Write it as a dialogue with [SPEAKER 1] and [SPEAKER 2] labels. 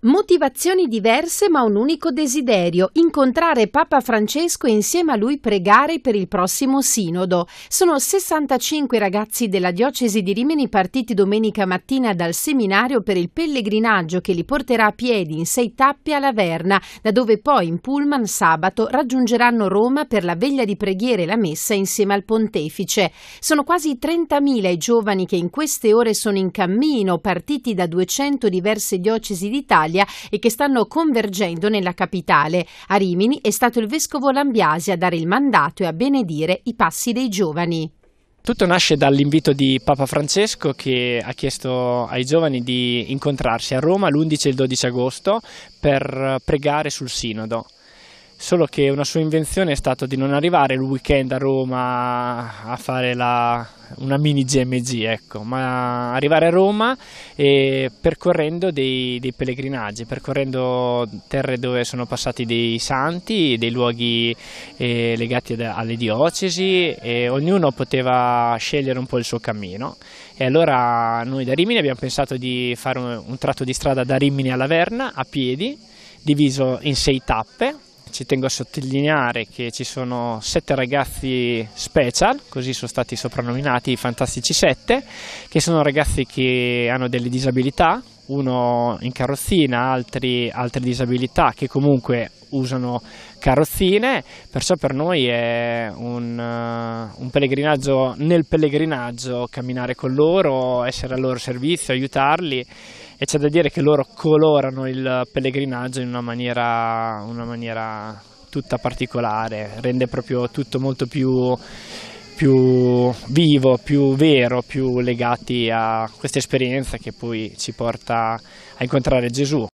[SPEAKER 1] Motivazioni diverse ma un unico desiderio, incontrare Papa Francesco e insieme a lui pregare per il prossimo sinodo. Sono 65 ragazzi della diocesi di Rimini partiti domenica mattina dal seminario per il pellegrinaggio che li porterà a piedi in sei tappe alla Verna, da dove poi in pullman sabato raggiungeranno Roma per la veglia di preghiere e la messa insieme al pontefice. Sono quasi 30.000 i giovani che in queste ore sono in cammino, partiti da 200 diverse diocesi d'Italia Italia e che stanno convergendo nella capitale. A Rimini è stato il vescovo Lambiasi a dare il mandato e a benedire i passi dei giovani.
[SPEAKER 2] Tutto nasce dall'invito di Papa Francesco che ha chiesto ai giovani di incontrarsi a Roma l'11 e il 12 agosto per pregare sul sinodo solo che una sua invenzione è stata di non arrivare il weekend a Roma a fare la, una mini GMG, ecco, ma arrivare a Roma e percorrendo dei, dei, pellegrinaggi, percorrendo terre dove sono passati dei santi, dei luoghi eh, legati alle diocesi e ognuno poteva scegliere un po' il suo cammino. E allora noi da Rimini abbiamo pensato di fare un, un tratto di strada da Rimini alla Verna a piedi, diviso in sei tappe ci tengo a sottolineare che ci sono sette ragazzi special, così sono stati soprannominati i Fantastici Sette, che sono ragazzi che hanno delle disabilità, uno in carrozzina, altri altre disabilità che comunque usano carrozzine, perciò per noi è un, uh, un pellegrinaggio nel pellegrinaggio, camminare con loro, essere al loro servizio, aiutarli e c'è da dire che loro colorano il pellegrinaggio in una maniera, una maniera tutta particolare, rende proprio tutto molto più, più, vivo, più vero, più legati a questa esperienza che poi ci porta a incontrare Gesù.